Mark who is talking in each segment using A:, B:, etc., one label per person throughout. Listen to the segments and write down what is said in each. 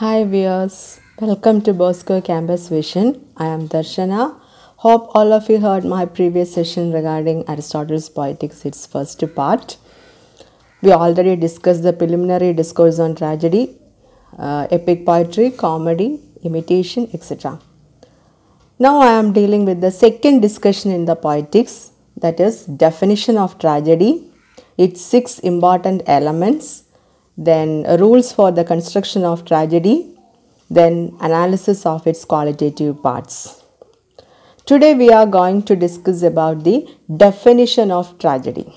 A: Hi viewers, welcome to Bosco Campus Vision. I am Darshana. Hope all of you heard my previous session regarding Aristotle's Poetics, its first part. We already discussed the preliminary discourse on tragedy, uh, epic poetry, comedy, imitation, etc. Now I am dealing with the second discussion in the Poetics, that is definition of tragedy, its six important elements, then rules for the construction of tragedy, then analysis of its qualitative parts. Today we are going to discuss about the definition of tragedy.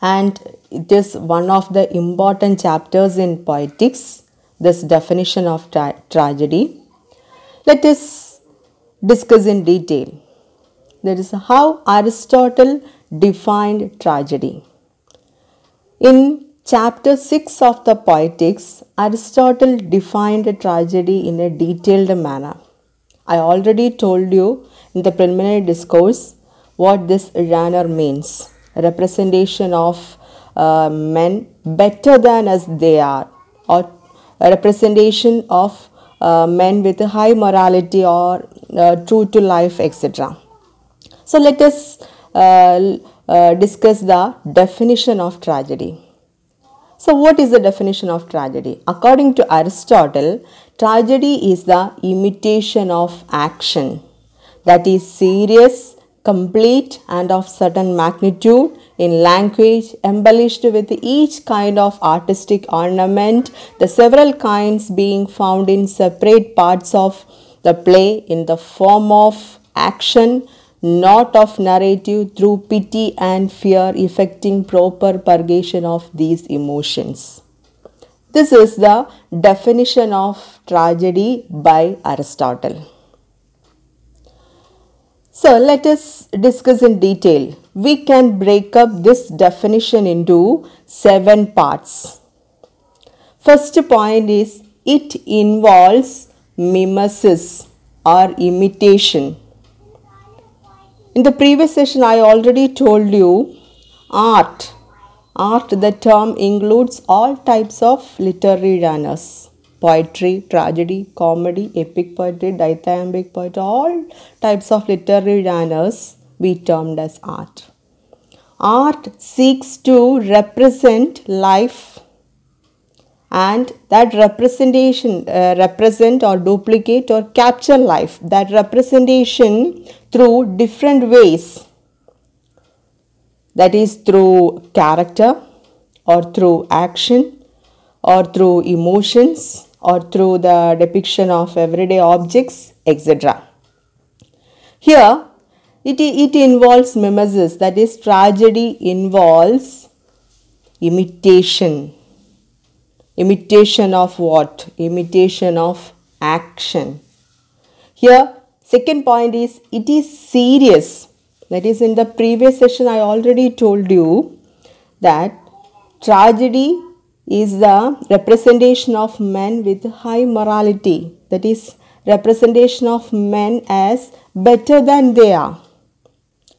A: And it is one of the important chapters in poetics, this definition of tra tragedy. Let us discuss in detail. That is how Aristotle defined tragedy. In chapter 6 of the Poetics, Aristotle defined a tragedy in a detailed manner. I already told you in the preliminary discourse what this genre means representation of uh, men better than as they are, or representation of uh, men with high morality or uh, true to life, etc. So, let us uh, uh, discuss the definition of tragedy. So, what is the definition of tragedy? According to Aristotle, tragedy is the imitation of action that is serious, complete, and of certain magnitude in language embellished with each kind of artistic ornament, the several kinds being found in separate parts of the play in the form of action, not of narrative through pity and fear effecting proper purgation of these emotions. This is the definition of tragedy by Aristotle. So let us discuss in detail. We can break up this definition into seven parts. First point is it involves mimesis or imitation in the previous session, I already told you art. Art, the term includes all types of literary genres poetry, tragedy, comedy, epic poetry, dithyambic poetry, all types of literary genres we termed as art. Art seeks to represent life and that representation uh, represent or duplicate or capture life that representation through different ways that is through character or through action or through emotions or through the depiction of everyday objects etc here it, it involves mimesis that is tragedy involves imitation Imitation of what? Imitation of action. Here, second point is it is serious. That is, in the previous session, I already told you that tragedy is the representation of men with high morality. That is, representation of men as better than they are.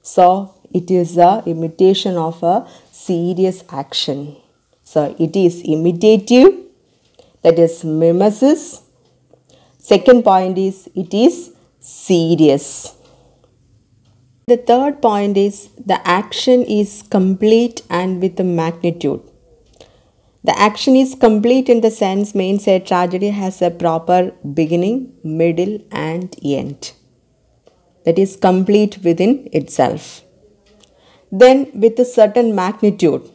A: So, it is a imitation of a serious action. So it is imitative, that is mimesis. Second point is it is serious. The third point is the action is complete and with a magnitude. The action is complete in the sense means a tragedy has a proper beginning, middle, and end. That is complete within itself. Then, with a certain magnitude,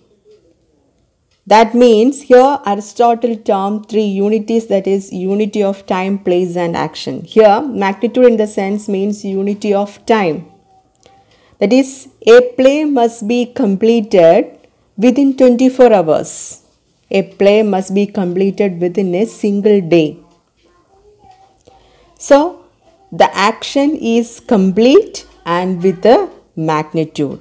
A: that means here Aristotle term three unities that is unity of time, place and action. Here magnitude in the sense means unity of time. That is a play must be completed within 24 hours. A play must be completed within a single day. So the action is complete and with a magnitude.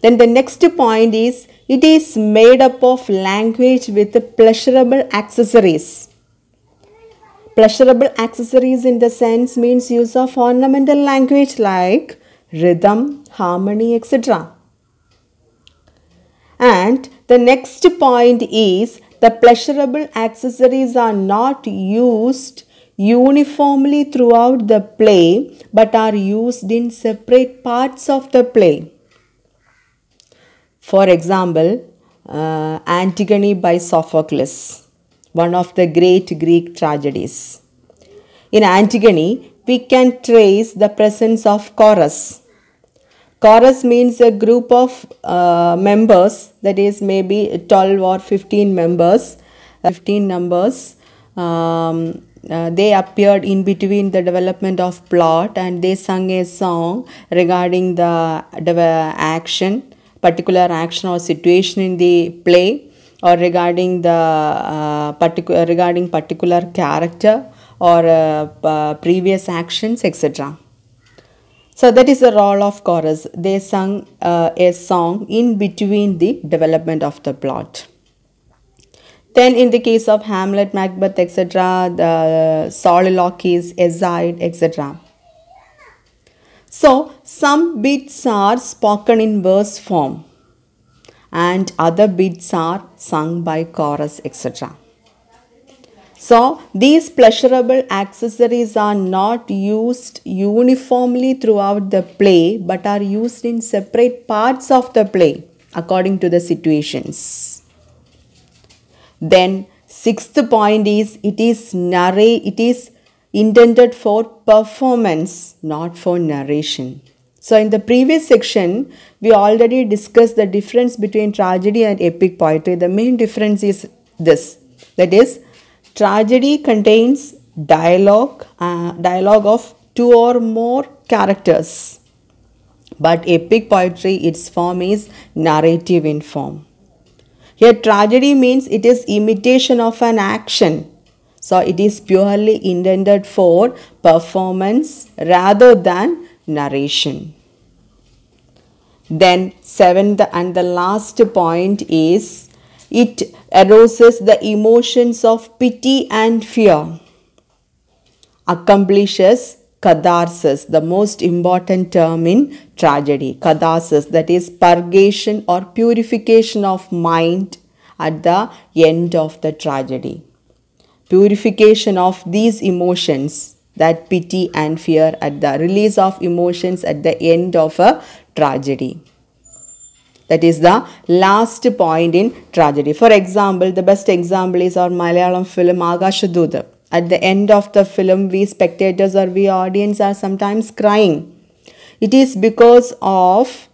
A: Then the next point is it is made up of language with pleasurable accessories. Pleasurable accessories in the sense means use of ornamental language like rhythm, harmony, etc. And the next point is the pleasurable accessories are not used uniformly throughout the play but are used in separate parts of the play. For example, uh, Antigone by Sophocles, one of the great Greek tragedies. In Antigone, we can trace the presence of chorus. Chorus means a group of uh, members, that is maybe 12 or 15 members, 15 numbers. Um, uh, they appeared in between the development of plot and they sung a song regarding the action particular action or situation in the play or regarding the uh, particular regarding particular character or uh, previous actions etc so that is the role of chorus they sung uh, a song in between the development of the plot then in the case of Hamlet, Macbeth, etc., the uh, soliloquies, aside, etc. So, some bits are spoken in verse form and other bits are sung by chorus, etc. So, these pleasurable accessories are not used uniformly throughout the play but are used in separate parts of the play according to the situations. Then, sixth point is it is narrate, it is intended for performance, not for narration. So, in the previous section, we already discussed the difference between tragedy and epic poetry. The main difference is this that is, tragedy contains dialogue, uh, dialogue of two or more characters. But epic poetry, its form is narrative in form. Here, tragedy means it is imitation of an action so it is purely intended for performance rather than narration. Then seventh and the last point is it arouses the emotions of pity and fear. Accomplishes catharsis, the most important term in tragedy. Catharsis that is purgation or purification of mind at the end of the tragedy purification of these emotions that pity and fear at the release of emotions at the end of a tragedy. That is the last point in tragedy. For example, the best example is our Malayalam film Agashadudha. At the end of the film, we spectators or we audience are sometimes crying. It is because of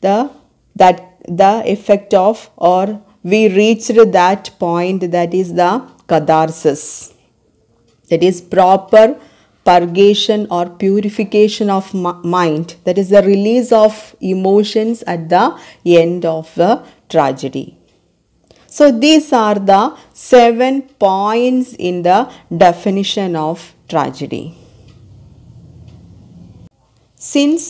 A: the that the effect of or we reached that point that is the catharsis, that is, proper purgation or purification of mind, that is, the release of emotions at the end of the tragedy. So, these are the seven points in the definition of tragedy. Since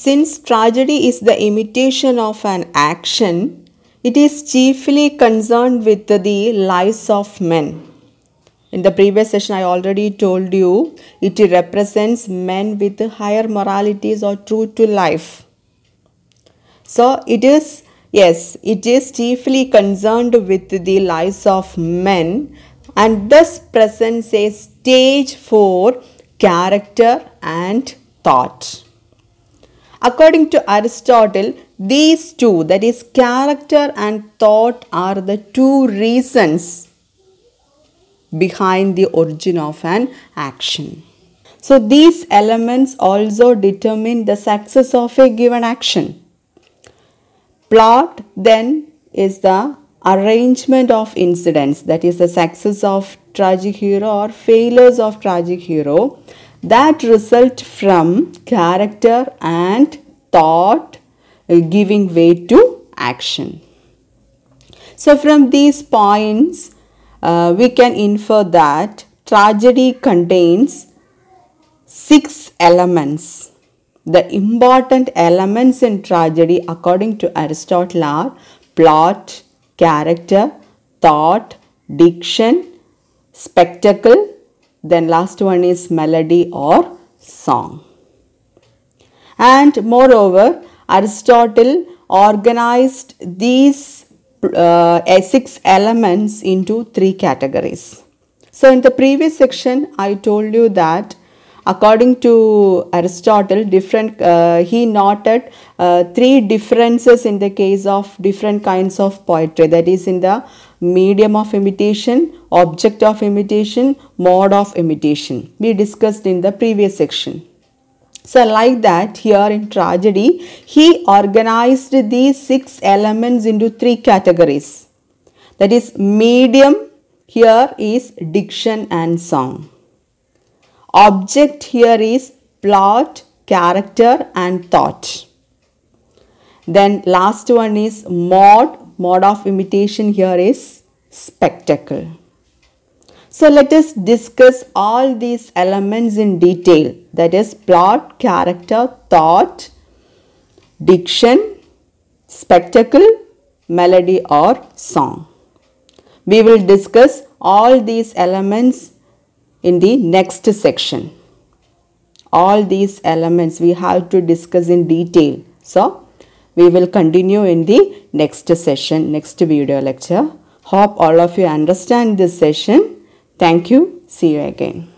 A: since tragedy is the imitation of an action, it is chiefly concerned with the lives of men. In the previous session, I already told you it represents men with higher moralities or true to life. So it is, yes, it is chiefly concerned with the lives of men and thus presents a stage for character and thought. According to Aristotle, these two, that is character and thought, are the two reasons behind the origin of an action. So these elements also determine the success of a given action. Plot then is the arrangement of incidents that is the success of tragic hero or failures of tragic hero that result from character and thought uh, giving way to action. So from these points, uh, we can infer that tragedy contains six elements. The important elements in tragedy according to Aristotle are plot, character, thought, diction, spectacle, then last one is melody or song. And moreover, Aristotle organized these uh, six elements into three categories. So, in the previous section, I told you that according to Aristotle, different uh, he noted uh, three differences in the case of different kinds of poetry that is, in the medium of imitation, object of imitation, mode of imitation. We discussed in the previous section. So, like that, here in tragedy, he organized these six elements into three categories. That is, medium here is diction and song. Object here is plot, character, and thought. Then, last one is mode. Mode of imitation here is spectacle. So let us discuss all these elements in detail that is plot, character, thought, diction, spectacle, melody or song. We will discuss all these elements in the next section. All these elements we have to discuss in detail. So we will continue in the next session, next video lecture. Hope all of you understand this session. Thank you. See you again.